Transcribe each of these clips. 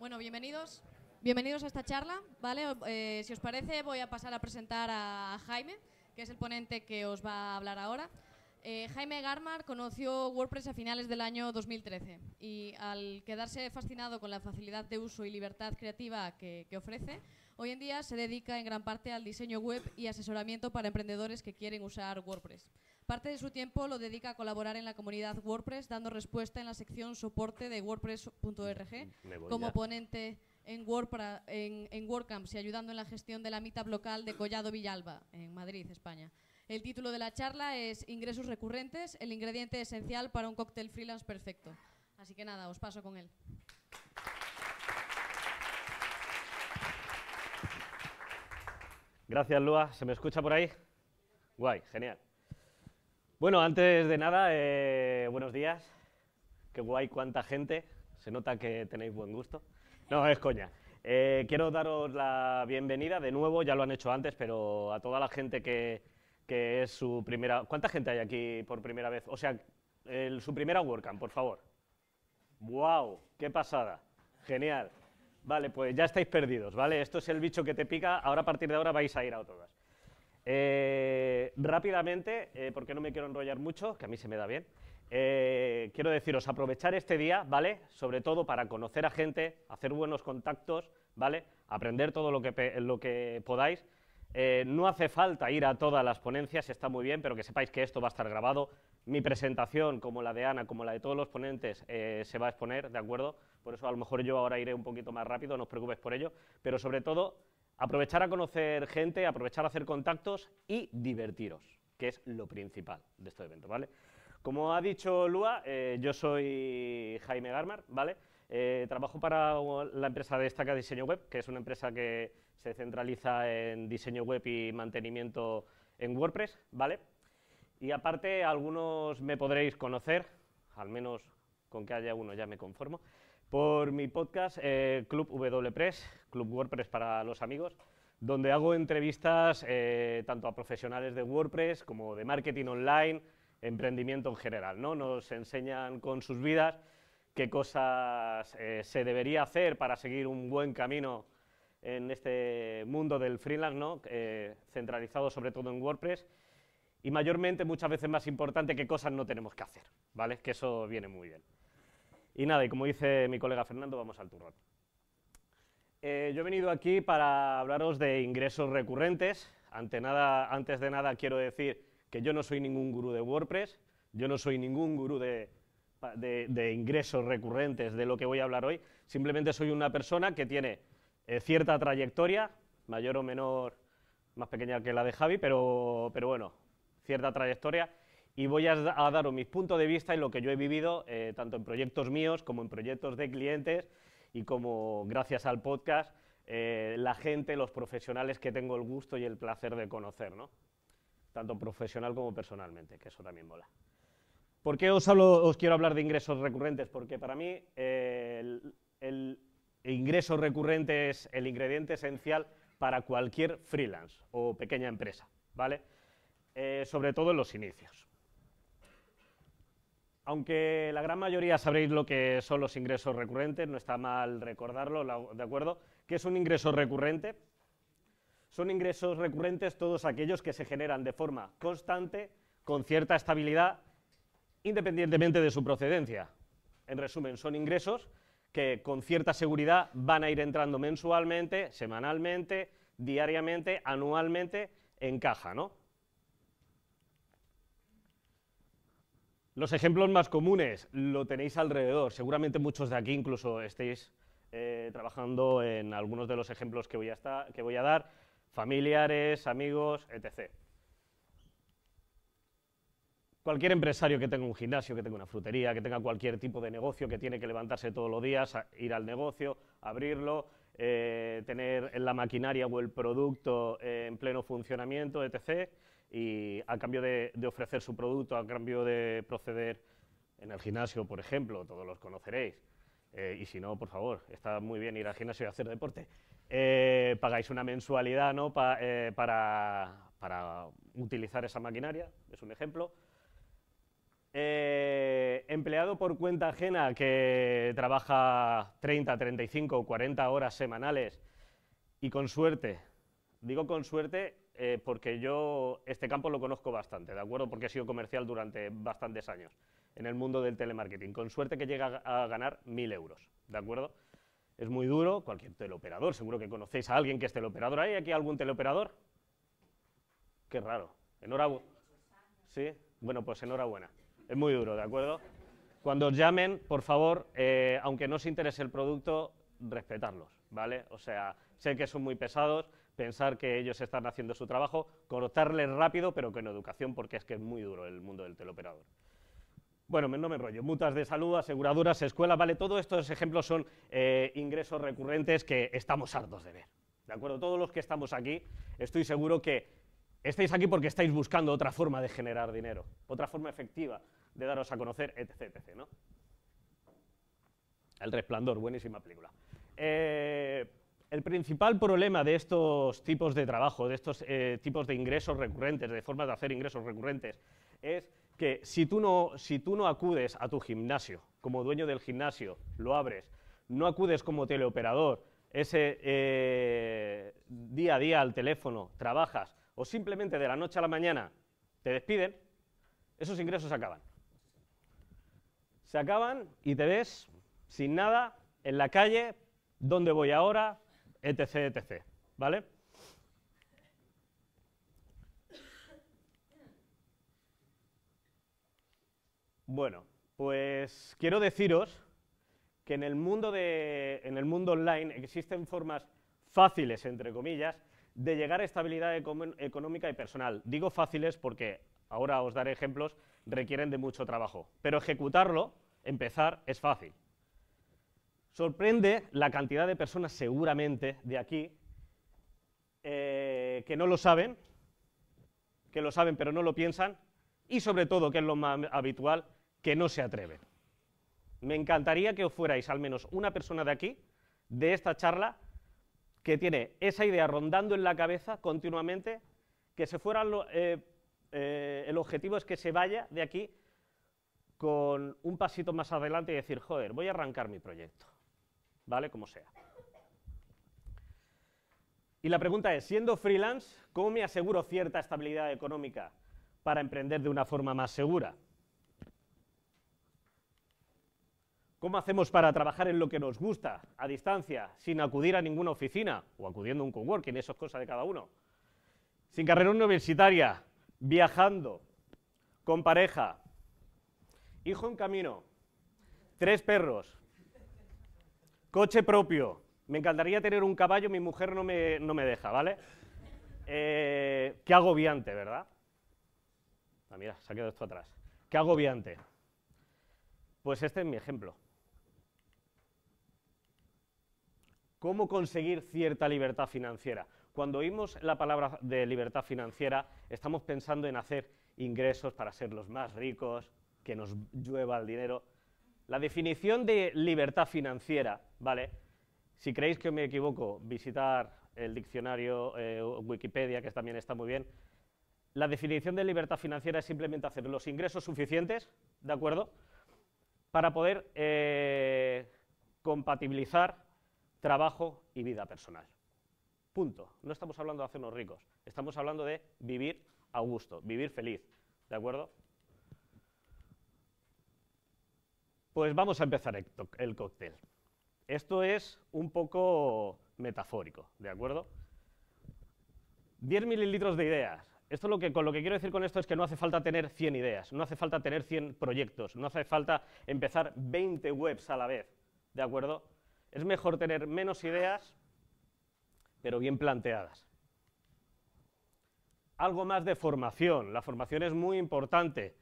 Bueno, bienvenidos. Bienvenidos a esta charla, ¿vale? Eh, si os parece, voy a pasar a presentar a Jaime, que es el ponente que os va a hablar ahora. Eh, Jaime Garmar conoció WordPress a finales del año 2013 y al quedarse fascinado con la facilidad de uso y libertad creativa que, que, ofrece, hoy en día se dedica en gran parte al diseño web y asesoramiento para emprendedores que quieren usar WordPress. Parte de su tiempo lo dedica a colaborar en la comunidad WordPress, dando respuesta en la sección soporte de WordPress.org mm, como ponente en, en, WordCamps y ayudando en la gestión de la meetup local de Collado Villalba, en Madrid, España. El título de la charla es Ingresos recurrentes, el ingrediente esencial para un cóctel freelance perfecto. Así que nada, os paso con él. Gracias, Lua. ¿Se me escucha por ahí? Guay, genial. Bueno, antes de nada, eh, buenos días. Qué guay, cuánta gente. Se nota que tenéis buen gusto. No, es coña. Eh, quiero daros la bienvenida de nuevo, ya lo han hecho antes, pero a toda la gente que, es su primera... ¿Cuánta gente hay aquí por primera vez? O sea, su primera WordCamp, por favor. ¡Wow! ¡Qué pasada! Genial. Vale, pues ya estáis perdidos, ¿vale? Esto es el bicho que te pica, ahora a partir de ahora vais a ir a todas. Eh, rápidamente, eh, porque no me quiero enrollar mucho, que a mí se me da bien, eh, quiero deciros, aprovechar este día, ¿vale? Sobre todo para conocer a gente, hacer buenos contactos, ¿vale? Aprender todo lo que, lo que podáis. no hace falta ir a todas las ponencias, está muy bien, pero que sepáis que esto va a estar grabado. Mi presentación, como la de Ana, como la de todos los ponentes, se va a exponer, ¿de acuerdo? Por eso a lo mejor yo ahora iré un poquito más rápido, no os preocupéis por ello, pero sobre todo Aprovechar a conocer gente, aprovechar a hacer contactos y divertiros, que es lo principal de este evento. ¿vale? Como ha dicho Lua, eh, yo soy Jaime Garmar, ¿vale? Eh, trabajo para la empresa de destaca Diseño Web, que es una empresa que se centraliza en diseño web y mantenimiento en WordPress, ¿vale? Y aparte, algunos me podréis conocer, al menos con que haya uno ya me conformo, por mi podcast eh, Club WPress, Club WordPress para los amigos, donde hago entrevistas eh, tanto a profesionales de WordPress como de marketing online, emprendimiento en general. ¿no? Nos enseñan con sus vidas qué cosas eh, se debería hacer para seguir un buen camino en este mundo del freelance, ¿no? centralizado sobre todo en WordPress, y mayormente, muchas veces más importante, qué cosas no tenemos que hacer, ¿vale? que eso viene muy bien. Y nada, y como dice mi colega Fernando, vamos al turrón. Eh, yo he venido aquí para hablaros de ingresos recurrentes. Ante nada, antes de nada quiero decir que yo no soy ningún gurú de WordPress, yo no soy ningún gurú de, ingresos recurrentes de lo que voy a hablar hoy. Simplemente soy una persona que tiene eh, cierta trayectoria, mayor o menor, más pequeña que la de Javi, pero, pero bueno, cierta trayectoria y voy a, daros mis puntos de vista y lo que yo he vivido, eh, tanto en proyectos míos como en proyectos de clientes y como gracias al podcast, eh, la gente, los profesionales que tengo el gusto y el placer de conocer, ¿no? tanto profesional como personalmente, que eso también mola. ¿Por qué os, quiero hablar de ingresos recurrentes? Porque para mí eh, el, ingreso recurrente es el ingrediente esencial para cualquier freelance o pequeña empresa, ¿vale? sobre todo en los inicios. Aunque la gran mayoría sabréis lo que son los ingresos recurrentes, no está mal recordarlo, ¿de acuerdo? ¿Qué es un ingreso recurrente? Son ingresos recurrentes todos aquellos que se generan de forma constante, con cierta estabilidad, independientemente de su procedencia. En resumen, son ingresos que con cierta seguridad van a ir entrando mensualmente, semanalmente, diariamente, anualmente en caja, ¿no? Los ejemplos más comunes lo tenéis alrededor. Seguramente muchos de aquí incluso estéis eh, trabajando en algunos de los ejemplos que voy, a voy a dar, familiares, amigos, etc. Cualquier empresario que tenga un gimnasio, que tenga una frutería, que tenga cualquier tipo de negocio, que tiene que levantarse todos los días, ir al negocio, abrirlo, eh, tener la maquinaria o el producto eh, en pleno funcionamiento, etc., y a cambio de, ofrecer su producto, a cambio de proceder en el gimnasio, por ejemplo, todos los conoceréis, eh, y si no, por favor, está muy bien ir al gimnasio y hacer deporte, eh, pagáis una mensualidad ¿no? Eh, para, para, utilizar esa maquinaria, es un ejemplo. empleado por cuenta ajena que trabaja 30, 35 o 40 horas semanales y con suerte, digo con suerte eh, porque yo este campo lo conozco bastante, ¿de acuerdo? Porque he sido comercial durante bastantes años en el mundo del telemarketing. Con suerte que llega a ganar mil euros, ¿de acuerdo? Es muy duro, cualquier teleoperador, seguro que conocéis a alguien que es teleoperador. ¿Hay aquí algún teleoperador? Qué raro. Enhorabuena. ¿Sí? Bueno, pues enhorabuena. Es muy duro, ¿de acuerdo? Cuando os llamen, por favor, eh, aunque no os interese el producto, respetarlos, ¿vale? O sea, sé que son muy pesados, pensar que ellos están haciendo su trabajo, cortarles rápido, pero con educación, porque es que es muy duro el mundo del teleoperador. Bueno, no me enrollo. Mutas de salud, aseguraduras, escuelas, vale, todos estos ejemplos son eh, ingresos recurrentes que estamos hartos de ver. ¿De acuerdo? Todos los que estamos aquí, estoy seguro que estáis aquí porque estáis buscando otra forma de generar dinero, otra forma efectiva de daros a conocer, etc. etc ¿no? El resplandor, buenísima película. Eh, el principal problema de estos tipos de trabajo, de estos eh, tipos de ingresos recurrentes, de formas de hacer ingresos recurrentes, es que si tú, no, acudes a tu gimnasio, como dueño del gimnasio, lo abres, no acudes como teleoperador, ese eh, día a día al teléfono, trabajas, o simplemente de la noche a la mañana te despiden, esos ingresos se acaban. Se acaban y te ves sin nada, en la calle, ¿dónde voy ahora? etc, etc, ¿vale? Bueno, pues quiero deciros que en el mundo, de, en el mundo online existen formas fáciles, entre comillas, de llegar a estabilidad económica y personal. Digo fáciles porque, ahora os daré ejemplos, requieren de mucho trabajo, pero ejecutarlo, empezar, es fácil. Sorprende la cantidad de personas seguramente de aquí eh, que no lo saben, que lo saben pero no lo piensan, y sobre todo, que es lo más habitual, que no se atreven. Me encantaría que os fuerais al menos una persona de aquí, de esta charla, que tiene esa idea rondando en la cabeza continuamente, que se fueran, eh, eh, el objetivo es que se vaya de aquí con un pasito más adelante y decir, joder, voy a arrancar mi proyecto. ¿vale? Como sea. Y la pregunta es, siendo freelance, ¿cómo me aseguro cierta estabilidad económica para emprender de una forma más segura? ¿Cómo hacemos para trabajar en lo que nos gusta, a distancia, sin acudir a ninguna oficina o acudiendo a un coworking? Eso es cosa de cada uno. Sin carrera universitaria, viajando, con pareja, hijo en camino, tres perros, Coche propio. Me encantaría tener un caballo, mi mujer no me, deja, ¿vale? Eh, qué agobiante, ¿verdad? Ah, mira, se ha quedado esto atrás. Qué agobiante. Pues este es mi ejemplo. ¿Cómo conseguir cierta libertad financiera? Cuando oímos la palabra de libertad financiera, estamos pensando en hacer ingresos para ser los más ricos, que nos llueva el dinero. La definición de libertad financiera, ¿vale? Si creéis que me equivoco, visitar el diccionario eh, Wikipedia, que también está muy bien. La definición de libertad financiera es simplemente hacer los ingresos suficientes, ¿de acuerdo? Para poder eh, compatibilizar trabajo y vida personal. Punto. No estamos hablando de hacernos ricos, estamos hablando de vivir a gusto, vivir feliz, ¿de acuerdo? Pues vamos a empezar el, cóctel. Esto es un poco metafórico, ¿de acuerdo? 10 mililitros de ideas. Esto lo que, con lo que quiero decir con esto es que no hace falta tener 100 ideas, no hace falta tener 100 proyectos, no hace falta empezar 20 webs a la vez, ¿de acuerdo? Es mejor tener menos ideas, pero bien planteadas. Algo más de formación. La formación es muy importante.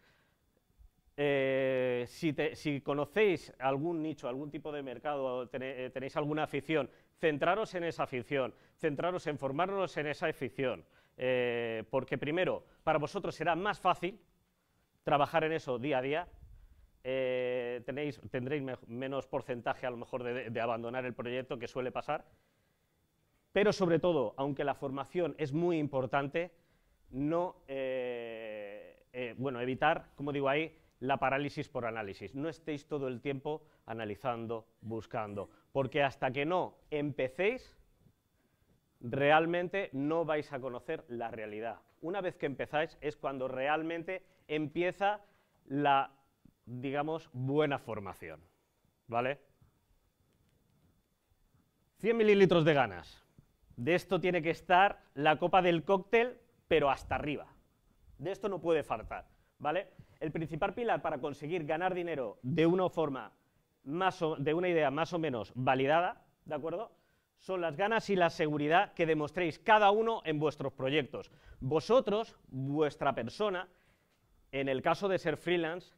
Eh, si, conocéis algún nicho, algún tipo de mercado, eh, tenéis alguna afición, centraros en esa afición, centraros en formarnos en esa afición, eh, porque primero, para vosotros será más fácil trabajar en eso día a día, tendréis menos porcentaje a lo mejor de, abandonar el proyecto que suele pasar, pero sobre todo, aunque la formación es muy importante, no, bueno, evitar, como digo ahí, la parálisis por análisis. No estéis todo el tiempo analizando, buscando, porque hasta que no empecéis, realmente no vais a conocer la realidad. Una vez que empezáis es cuando realmente empieza la, digamos, buena formación. ¿Vale? 100 mililitros de ganas. De esto tiene que estar la copa del cóctel, pero hasta arriba. De esto no puede faltar. ¿Vale? El principal pilar para conseguir ganar dinero de una forma, más o, de una idea más o menos validada, ¿de acuerdo? Son las ganas y la seguridad que demostréis cada uno en vuestros proyectos. Vosotros, vuestra persona, en el caso de ser freelance,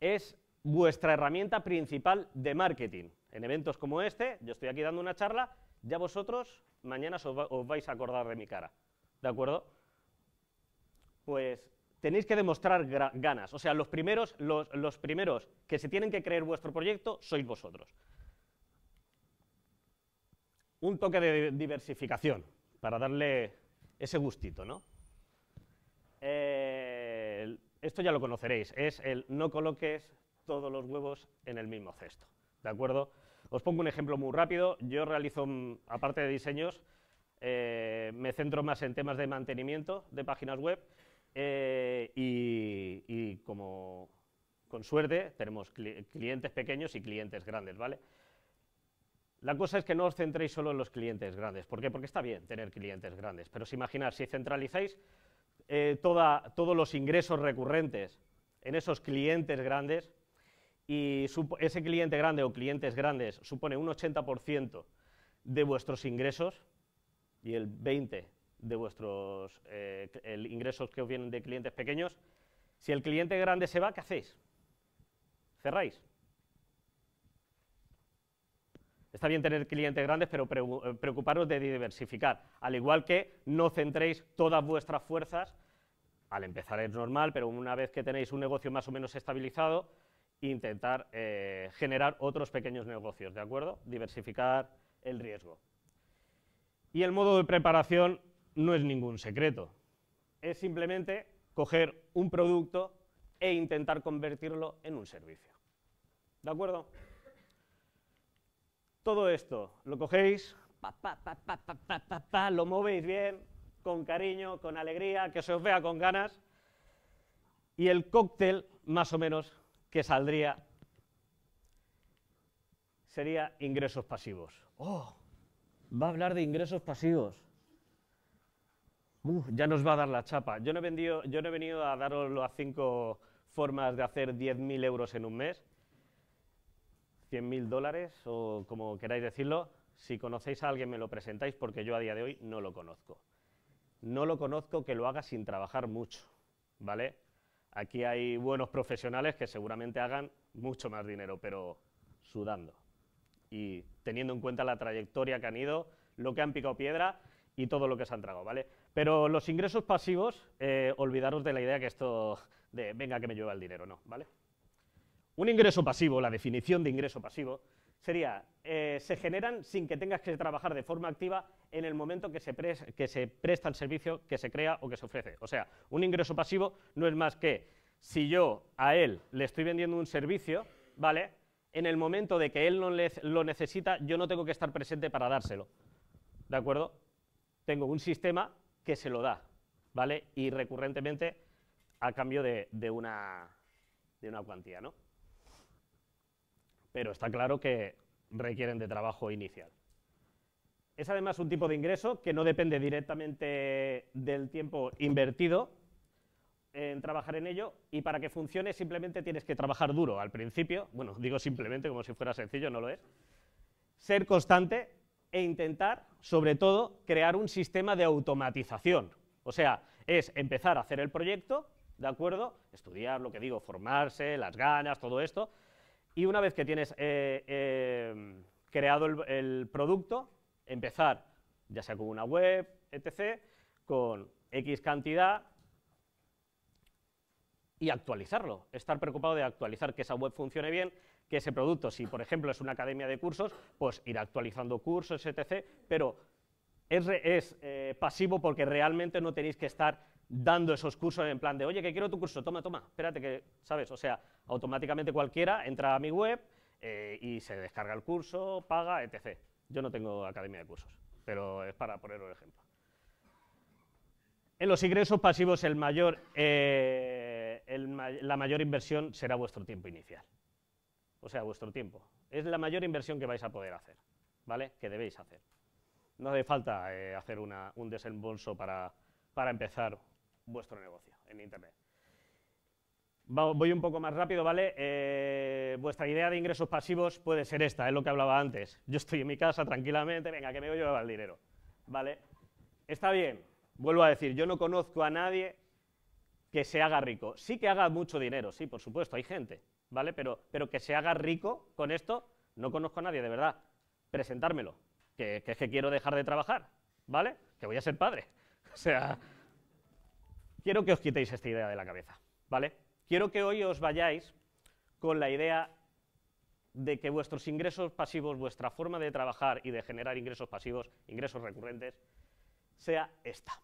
es vuestra herramienta principal de marketing. En eventos como este, yo estoy aquí dando una charla, ya vosotros mañana os, os vais a acordar de mi cara. ¿De acuerdo? Pues tenéis que demostrar ganas. O sea, los primeros, los, primeros que se tienen que creer vuestro proyecto sois vosotros. Un toque de diversificación para darle ese gustito, ¿no? esto ya lo conoceréis, es el no coloques todos los huevos en el mismo cesto, ¿de acuerdo? Os pongo un ejemplo muy rápido, yo realizo, mm, aparte de diseños, eh, me centro más en temas de mantenimiento de páginas web eh, y, como con suerte tenemos clientes pequeños y clientes grandes, ¿vale? La cosa es que no os centréis solo en los clientes grandes. ¿Por qué? Porque está bien tener clientes grandes, pero si imaginar, si centralizáis eh, toda, todos los ingresos recurrentes en esos clientes grandes y ese cliente grande o clientes grandes supone un 80% de vuestros ingresos y el 20% de vuestros eh, ingresos que os vienen de clientes pequeños. Si el cliente grande se va, ¿qué hacéis? Cerráis. Está bien tener clientes grandes, pero eh, preocuparos de diversificar, al igual que no centréis todas vuestras fuerzas, al empezar es normal, pero una vez que tenéis un negocio más o menos estabilizado, intentar eh, generar otros pequeños negocios, ¿de acuerdo? Diversificar el riesgo. Y el modo de preparación no es ningún secreto. Es simplemente coger un producto e intentar convertirlo en un servicio. ¿De acuerdo? Todo esto lo cogéis, lo movéis bien, con cariño, con alegría, que se os vea con ganas, y el cóctel, más o menos, que saldría sería ingresos pasivos. ¡Oh! Va a hablar de ingresos pasivos ya nos va a dar la chapa. Yo no, he yo no he venido a daros las cinco formas de hacer 10.000 euros en un mes, 100.000 dólares o como queráis decirlo. Si conocéis a alguien me lo presentáis porque yo a día de hoy no lo conozco. No lo conozco que lo haga sin trabajar mucho, ¿vale? Aquí hay buenos profesionales que seguramente hagan mucho más dinero, pero sudando. Y teniendo en cuenta la trayectoria que han ido, lo que han picado piedra y todo lo que se han tragado, ¿vale? Pero los ingresos pasivos, eh, olvidaros de la idea que esto de venga que me lleva el dinero, no, ¿vale? Un ingreso pasivo, la definición de ingreso pasivo, sería, eh, se generan sin que tengas que trabajar de forma activa en el momento que se, que se presta el servicio que se crea o que se ofrece. O sea, un ingreso pasivo no es más que si yo a él le estoy vendiendo un servicio, ¿vale? En el momento de que él no lo necesita, yo no tengo que estar presente para dárselo. ¿De acuerdo? Tengo un sistema que se lo da, ¿vale? Y recurrentemente a cambio de, una, de una cuantía, ¿no? Pero está claro que requieren de trabajo inicial. Es además un tipo de ingreso que no depende directamente del tiempo invertido en trabajar en ello y para que funcione simplemente tienes que trabajar duro al principio, bueno, digo simplemente como si fuera sencillo, no lo es, ser constante e intentar, sobre todo, crear un sistema de automatización. O sea, es empezar a hacer el proyecto, ¿de acuerdo? Estudiar, lo que digo, formarse, las ganas, todo esto. Y una vez que tienes eh, eh, creado el, el producto, empezar, ya sea con una web, etc., con X cantidad y actualizarlo. Estar preocupado de actualizar que esa web funcione bien, que ese producto, si por ejemplo es una academia de cursos, pues ir actualizando cursos, etc. Pero es, es eh, pasivo porque realmente no tenéis que estar dando esos cursos en plan de, oye, que quiero tu curso, toma, toma, espérate que, ¿sabes? O sea, automáticamente cualquiera entra a mi web eh, y se descarga el curso, paga, etc. Yo no tengo academia de cursos, pero es para poner un ejemplo. En los ingresos pasivos el mayor, eh, la mayor inversión será vuestro tiempo inicial o sea, vuestro tiempo. Es la mayor inversión que vais a poder hacer, ¿vale? Que debéis hacer. No hace falta eh, hacer un desembolso para, empezar vuestro negocio en Internet. Voy un poco más rápido, ¿vale? Eh, vuestra idea de ingresos pasivos puede ser esta, es lo que hablaba antes. Yo estoy en mi casa tranquilamente, venga, que me voy a llevar el dinero, ¿vale? Está bien, vuelvo a decir, yo no conozco a nadie que se haga rico. Sí que haga mucho dinero, sí, por supuesto, hay gente ¿vale? Pero, pero que se haga rico con esto, no conozco a nadie, de verdad. Presentármelo, que, que es que quiero dejar de trabajar, ¿vale? Que voy a ser padre. O sea, quiero que os quitéis esta idea de la cabeza, ¿vale? Quiero que hoy os vayáis con la idea de que vuestros ingresos pasivos, vuestra forma de trabajar y de generar ingresos pasivos, ingresos recurrentes, sea esta.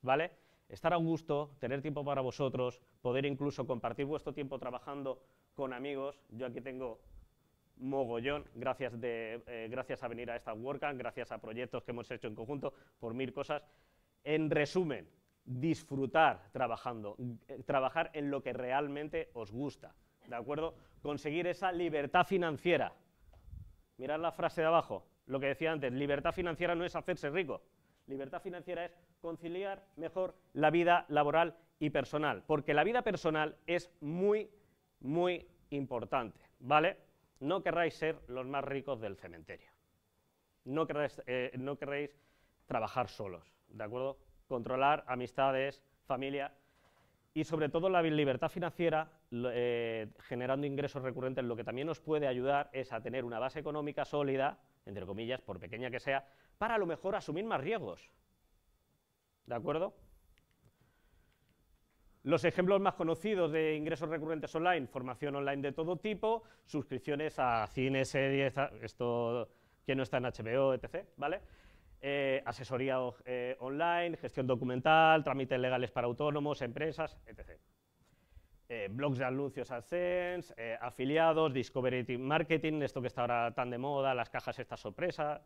¿Vale? estar a gusto, tener tiempo para vosotros, poder incluso compartir vuestro tiempo trabajando con amigos. Yo aquí tengo mogollón, gracias, de, eh, gracias a venir a esta WordCamp, gracias a proyectos que hemos hecho en conjunto, por mil cosas. En resumen, disfrutar trabajando, eh, trabajar en lo que realmente os gusta, ¿de acuerdo? Conseguir esa libertad financiera. Mirad la frase de abajo, lo que decía antes, libertad financiera no es hacerse rico, Libertad financiera es conciliar mejor la vida laboral y personal, porque la vida personal es muy, muy importante, ¿vale? No querráis ser los más ricos del cementerio. No eh, querréis, no trabajar solos, ¿de acuerdo? Controlar amistades, familia y sobre todo la libertad financiera, eh, generando ingresos recurrentes, lo que también nos puede ayudar es a tener una base económica sólida, entre comillas, por pequeña que sea, para a lo mejor asumir más riesgos. ¿De acuerdo? Los ejemplos más conocidos de ingresos recurrentes online, formación online de todo tipo, suscripciones a cine, series, esto que no está en HBO, etc. ¿vale? Eh, asesoría eh, online, gestión documental, trámites legales para autónomos, empresas, etc. Eh, blogs de anuncios AdSense, afiliados, Discovery Marketing, esto que está ahora tan de moda, las cajas estas sorpresa,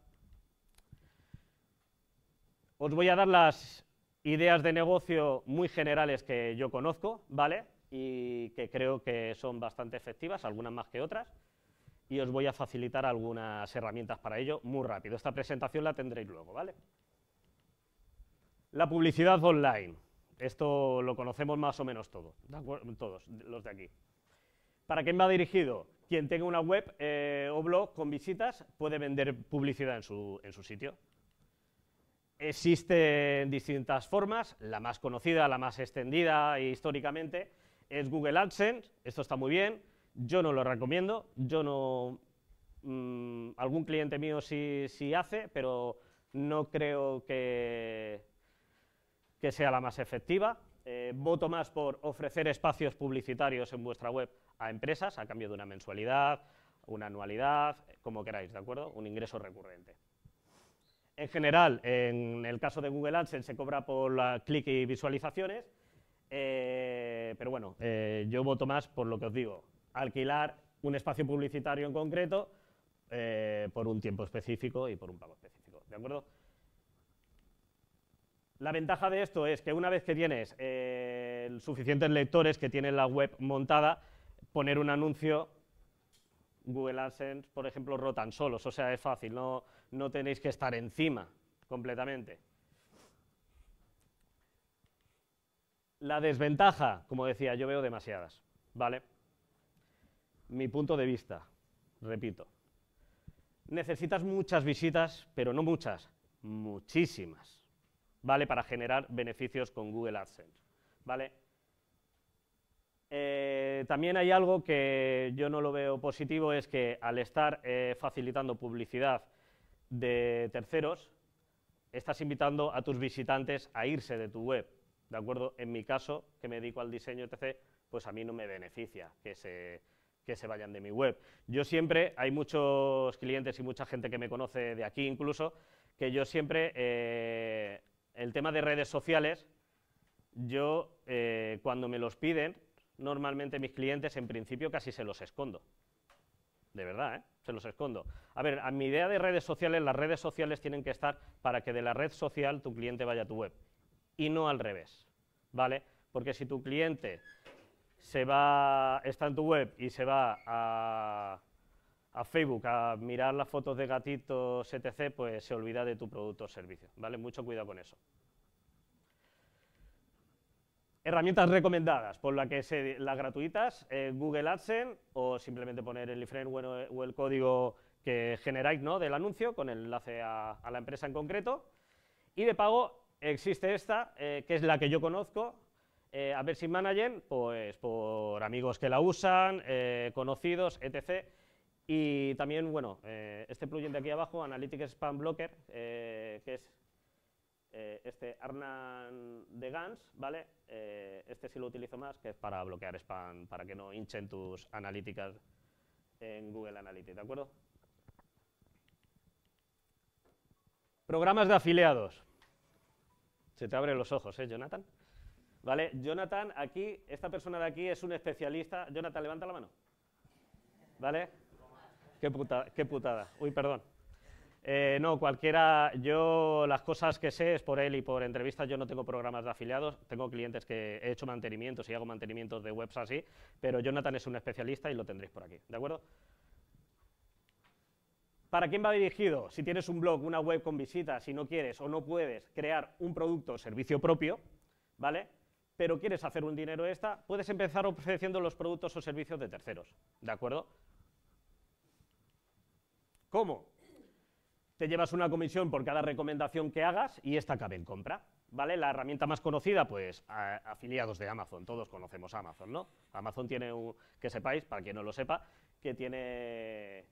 os voy a dar las ideas de negocio muy generales que yo conozco, ¿vale? Y que creo que son bastante efectivas, algunas más que otras. Y os voy a facilitar algunas herramientas para ello muy rápido. Esta presentación la tendréis luego, ¿vale? La publicidad online. Esto lo conocemos más o menos todos, todos los de aquí. ¿Para quién va dirigido? Quien tenga una web eh, o blog con visitas puede vender publicidad en su sitio. Existen distintas formas, la más conocida, la más extendida históricamente es Google AdSense, esto está muy bien, yo no lo recomiendo, yo no, mm, algún cliente mío sí, sí hace, pero no creo que, que sea la más efectiva. Eh, voto más por ofrecer espacios publicitarios en vuestra web a empresas a cambio de una mensualidad, una anualidad, como queráis, ¿de acuerdo? Un ingreso recurrente. En general, en el caso de Google AdSense se cobra por la clic y visualizaciones, eh, pero bueno, eh, yo voto más por lo que os digo, alquilar un espacio publicitario en concreto eh, por un tiempo específico y por un pago específico, ¿de acuerdo? La ventaja de esto es que una vez que tienes suficientes lectores que tienen la web montada, poner un anuncio Google AdSense, por ejemplo, rotan solos, o sea, es fácil, no, no tenéis que estar encima completamente. La desventaja, como decía, yo veo demasiadas, ¿vale? Mi punto de vista, repito. Necesitas muchas visitas, pero no muchas, muchísimas, ¿vale? Para generar beneficios con Google AdSense, ¿vale? Eh, también hay algo que yo no lo veo positivo, es que al estar eh, facilitando publicidad de terceros, estás invitando a tus visitantes a irse de tu web. ¿De acuerdo? En mi caso, que me dedico al diseño, etc., pues a mí no me beneficia que se, vayan de mi web. Yo siempre, hay muchos clientes y mucha gente que me conoce de aquí incluso, que yo siempre, eh, el tema de redes sociales, yo cuando me los piden, normalmente mis clientes, en principio casi se los escondo. De verdad, ¿eh? se los escondo. A ver, a mi idea de redes sociales, las redes sociales tienen que estar para que de la red social tu cliente vaya a tu web y no al revés, ¿vale? Porque si tu cliente se va, está en tu web y se va a, a Facebook a mirar las fotos de gatitos, etc., pues se olvida de tu producto o servicio, ¿vale? Mucho cuidado con eso. Herramientas recomendadas, por la que las gratuitas, eh, Google AdSense o simplemente poner el iframe o, el código que generáis ¿no? del anuncio con el enlace a, la empresa en concreto. Y de pago existe esta, eh, que es la que yo conozco, eh, a ver si pues por amigos que la usan, eh, conocidos, etc. Y también, bueno, este plugin de aquí abajo, Analytics Spam Blocker, que es eh, este Arnan de Gans, ¿vale? Eh, este sí lo utilizo más, que es para bloquear spam, para que no hinchen tus analíticas en Google Analytics, ¿de acuerdo? Programas de afiliados. Se te abren los ojos, ¿eh, Jonathan? ¿Vale? Jonathan, aquí, esta persona de aquí es un especialista. Jonathan, levanta la mano. ¿Vale? Qué, putada, qué putada. Uy, perdón. Eh, no, cualquiera, yo las cosas que sé es por él y por entrevistas, yo no tengo programas de afiliados, tengo clientes que he hecho mantenimientos y hago mantenimientos de webs así, pero Jonathan es un especialista y lo tendréis por aquí, ¿de acuerdo? ¿Para quién va dirigido? Si tienes un blog, una web con visitas, si no quieres o no puedes crear un producto o servicio propio, ¿vale? Pero quieres hacer un dinero esta, puedes empezar ofreciendo los productos o servicios de terceros, ¿de acuerdo? ¿Cómo? te llevas una comisión por cada recomendación que hagas y esta cabe en compra. ¿Vale? La herramienta más conocida, pues afiliados de Amazon, todos conocemos Amazon, ¿no? Amazon tiene, un, que sepáis, para quien no lo sepa, que tiene,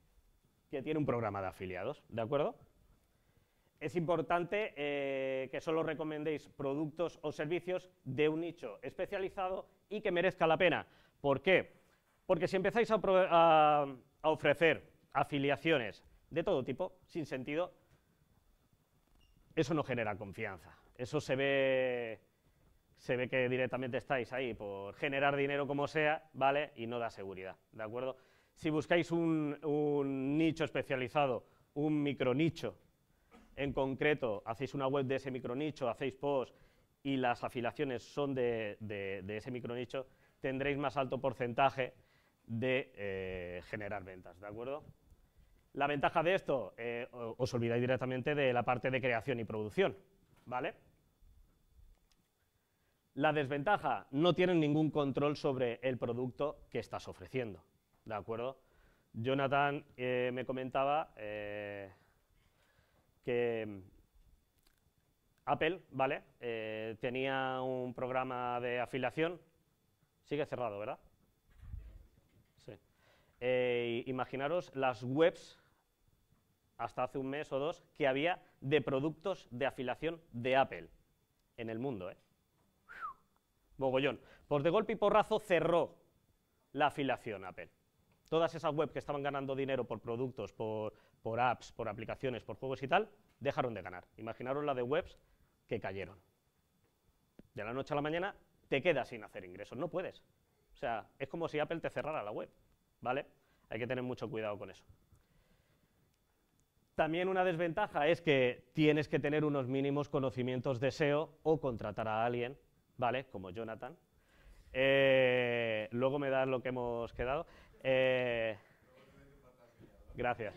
que tiene un programa de afiliados, ¿de acuerdo? Es importante eh, que solo recomendéis productos o servicios de un nicho especializado y que merezca la pena. ¿Por qué? Porque si empezáis a ofrecer afiliaciones de todo tipo, sin sentido, eso no genera confianza. Eso se ve, se ve que directamente estáis ahí por generar dinero como sea, ¿vale? Y no da seguridad, ¿de acuerdo? Si buscáis un, nicho especializado, un micronicho en concreto, hacéis una web de ese micronicho, hacéis post y las afiliaciones son de, ese micro ese micronicho, tendréis más alto porcentaje de eh, generar ventas, ¿de acuerdo? La ventaja de esto, eh, os olvidáis directamente de la parte de creación y producción, ¿vale? La desventaja, no tienen ningún control sobre el producto que estás ofreciendo, ¿de acuerdo? Jonathan eh, me comentaba eh, que Apple, ¿vale? tenía un programa de afiliación, sigue cerrado, ¿verdad? imaginaros las webs hasta hace un mes o dos que había de productos de afilación de Apple en el mundo. ¿eh? Bogollón. Por pues de golpe y porrazo cerró la afilación Apple. Todas esas webs que estaban ganando dinero por productos, por, apps, por aplicaciones, por juegos y tal, dejaron de ganar. Imaginaros la de webs que cayeron. De la noche a la mañana te quedas sin hacer ingresos, no puedes. O sea, es como si Apple te cerrara la web, ¿vale? Hay que tener mucho cuidado con eso. También una desventaja es que tienes que tener unos mínimos conocimientos de SEO o contratar a alguien, ¿vale? Como Jonathan. Eh, luego me das lo que hemos quedado. Eh, gracias.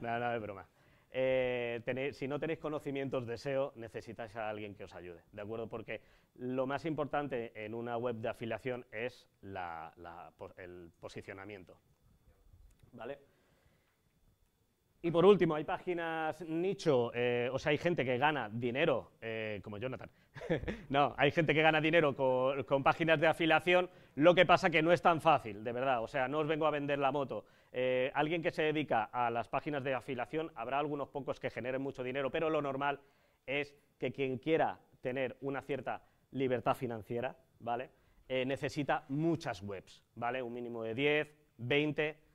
Nada no, broma. Eh, si no tenéis conocimientos de SEO, necesitáis a alguien que os ayude, ¿de acuerdo? Porque lo más importante en una web de afiliación es el posicionamiento, ¿vale? Y por último, hay páginas nicho, eh, o sea, hay gente que gana dinero, eh, como Jonathan, no, hay gente que gana dinero con, páginas de afiliación, lo que pasa que no es tan fácil, de verdad, o sea, no os vengo a vender la moto. Eh, alguien que se dedica a las páginas de afiliación, habrá algunos pocos que generen mucho dinero, pero lo normal es que quien quiera tener una cierta libertad financiera, ¿vale? Eh, necesita muchas webs, ¿vale? Un mínimo de 10, 20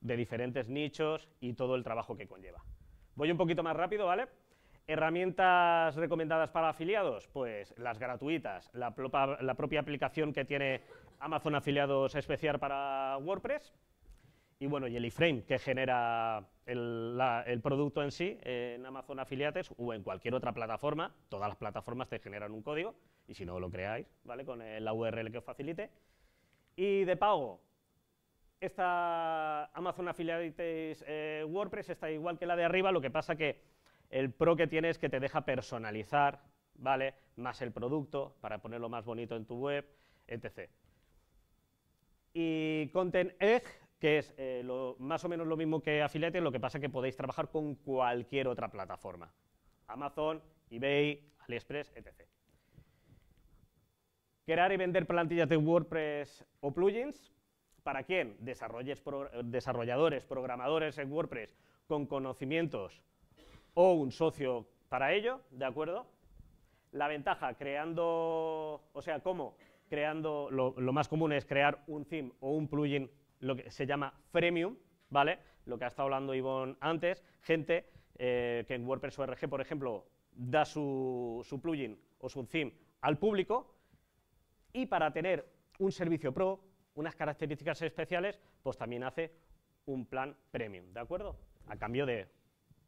de diferentes nichos y todo el trabajo que conlleva. Voy un poquito más rápido, ¿vale? ¿Herramientas recomendadas para afiliados? Pues las gratuitas, la, propia aplicación que tiene Amazon Afiliados especial para WordPress y bueno, y el iframe que genera el, producto en sí en Amazon Affiliates o en cualquier otra plataforma, todas las plataformas te generan un código y si no lo creáis, ¿vale? Con la URL que os facilite. Y de pago, esta Amazon Affiliate eh, WordPress está igual que la de arriba, lo que pasa que el pro que tiene es que te deja personalizar, ¿vale? Más el producto para ponerlo más bonito en tu web, etc. Y Content Edge, que es eh, más o menos lo mismo que Affiliate, lo que pasa que podéis trabajar con cualquier otra plataforma. Amazon, eBay, AliExpress, etc. Crear y vender plantillas de WordPress o plugins, ¿Para quién? desarrolladores, programadores en WordPress con conocimientos o un socio para ello, ¿de acuerdo? La ventaja, creando, o sea, ¿cómo? Creando, lo, más común es crear un theme o un plugin, lo que se llama freemium, ¿vale? Lo que ha estado hablando Ivonne antes, gente eh, que en WordPress ORG, por ejemplo, da su, su plugin o su theme al público y para tener un servicio pro, unas características especiales, pues también hace un plan premium, ¿de acuerdo? A cambio de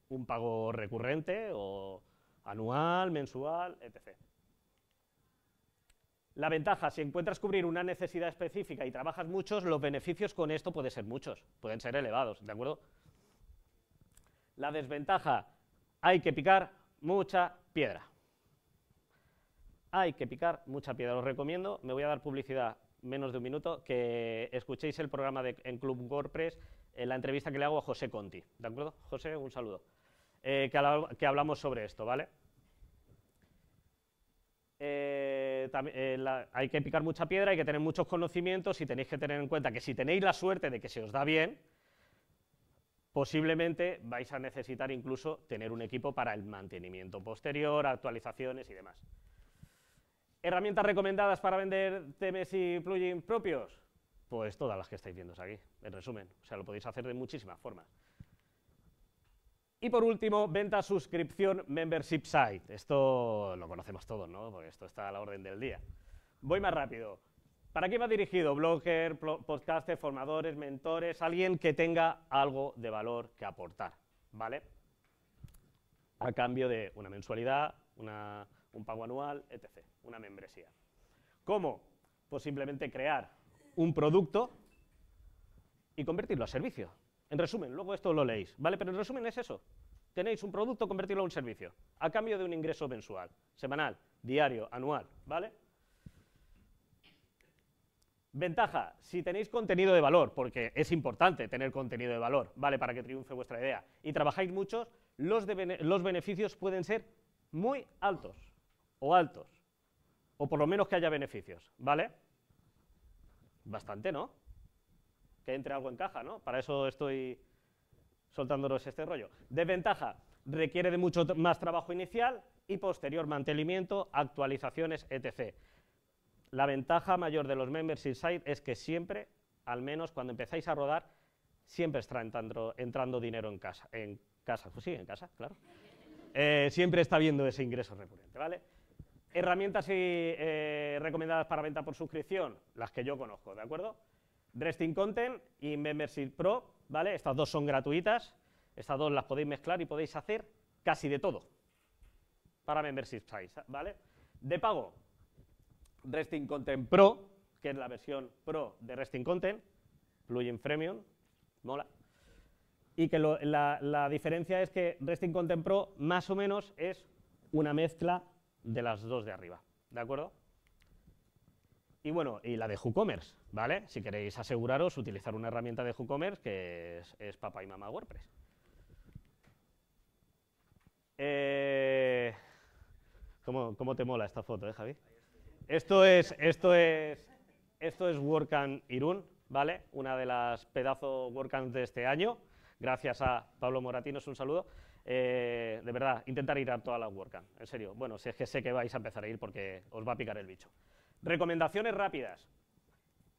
un pago recurrente o anual, mensual, etc. La ventaja, si encuentras cubrir una necesidad específica y trabajas muchos, los beneficios con esto pueden ser muchos, pueden ser elevados, ¿de acuerdo? La desventaja, hay que picar mucha piedra. Hay que picar mucha piedra, os recomiendo, me voy a dar publicidad menos de un minuto, que escuchéis el programa en Club WordPress, en eh, la entrevista que le hago a José Conti. ¿De acuerdo? José, un saludo. Eh, que, hablamos sobre esto, ¿vale? Eh, hay que picar mucha piedra, hay que tener muchos conocimientos y tenéis que tener en cuenta que si tenéis la suerte de que se os da bien, posiblemente vais a necesitar incluso tener un equipo para el mantenimiento posterior, actualizaciones y demás. ¿Herramientas recomendadas para vender temas y plugins propios? Pues todas las que estáis viendo aquí, en resumen. O sea, lo podéis hacer de muchísimas formas. Y por último, venta, suscripción, membership site. Esto lo conocemos todos, ¿no? Porque esto está a la orden del día. Voy más rápido. ¿Para qué va dirigido? Blogger, podcaster, formadores, mentores, alguien que tenga algo de valor que aportar, ¿vale? A cambio de una mensualidad, una un pago anual, etc. Una membresía. ¿Cómo? Pues simplemente crear un producto y convertirlo a servicio. En resumen, luego esto lo leéis, ¿vale? Pero en resumen es eso. Tenéis un producto, convertirlo a un servicio, a cambio de un ingreso mensual, semanal, diario, anual, ¿vale? Ventaja, si tenéis contenido de valor, porque es importante tener contenido de valor, ¿vale? Para que triunfe vuestra idea, y trabajáis muchos, los beneficios pueden ser muy altos o altos, o por lo menos que haya beneficios, ¿vale? Bastante, ¿no? Que entre algo en caja, ¿no? Para eso estoy soltándonos este rollo. Desventaja, requiere de mucho más trabajo inicial y posterior mantenimiento, actualizaciones, etc. La ventaja mayor de los Members Inside es que siempre, al menos cuando empezáis a rodar, siempre está entrando, entrando dinero en casa. En casa, pues sí, en casa, claro. Eh, siempre está viendo ese ingreso recurrente, ¿vale? Herramientas eh, recomendadas para venta por suscripción, las que yo conozco, ¿de acuerdo? Dresting Content y Membership Pro, ¿vale? Estas dos son gratuitas, estas dos las podéis mezclar y podéis hacer casi de todo para Membership Size, ¿vale? De pago, Resting Content Pro, que es la versión Pro de Resting Content, plugin freemium, mola. Y que la, diferencia es que Resting Content Pro más o menos es una mezcla de mm. las dos de arriba, ¿de acuerdo? Y bueno, y la de WooCommerce, ¿vale? Si queréis aseguraros, utilizar una herramienta de WooCommerce que es, papá y mamá WordPress. Eh, ¿cómo, te mola esta foto, eh, Javi? Esto es, esto es, esto es WordCamp Irún, ¿vale? Una de las pedazos WordCamp de este año. Gracias a Pablo Moratinos, un saludo. Eh, de verdad, intentar ir a toda la WordCamp, en serio. Bueno, si es que sé que vais a empezar a ir porque os va a picar el bicho. Recomendaciones rápidas.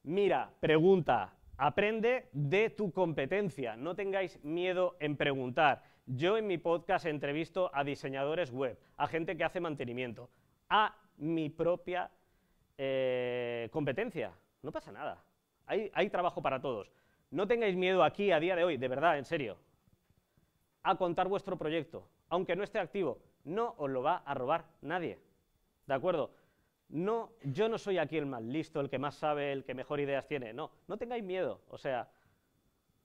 Mira, pregunta, aprende de tu competencia. No tengáis miedo en preguntar. Yo en mi podcast entrevisto a diseñadores web, a gente que hace mantenimiento, a mi propia eh, competencia. No pasa nada. hay trabajo para todos. No tengáis miedo aquí a día de hoy, de verdad, en serio a contar vuestro proyecto, aunque no esté activo. No os lo va a robar nadie. ¿De acuerdo? No, yo no soy aquí el más listo, el que más sabe, el que mejor ideas tiene. No, no tengáis miedo. O sea,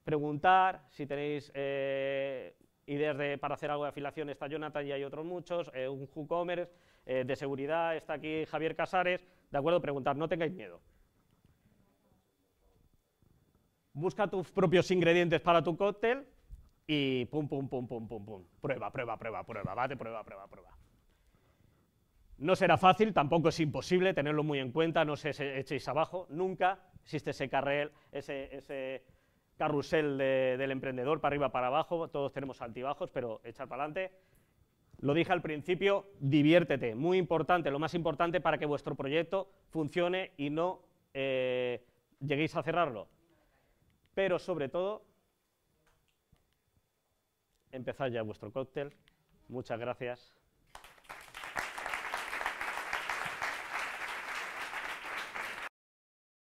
preguntar si tenéis eh, ideas de, para hacer algo de afilación. Está Jonathan y hay otros muchos. Eh, un eh, de seguridad. Está aquí Javier Casares. ¿De acuerdo? Preguntar. No tengáis miedo. Busca tus propios ingredientes para tu cóctel y pum, pum, pum, pum, pum, pum. Prueba, prueba, prueba, prueba, de prueba, prueba, prueba. No será fácil, tampoco es imposible tenerlo muy en cuenta, no se echéis abajo, nunca existe ese ese, carrusel del emprendedor para arriba, para abajo, todos tenemos altibajos, pero echar para adelante. Lo dije al principio, diviértete, muy importante, lo más importante para que vuestro proyecto funcione y no eh, lleguéis a cerrarlo. Pero sobre todo, empezad ya vuestro cóctel. Muchas gracias.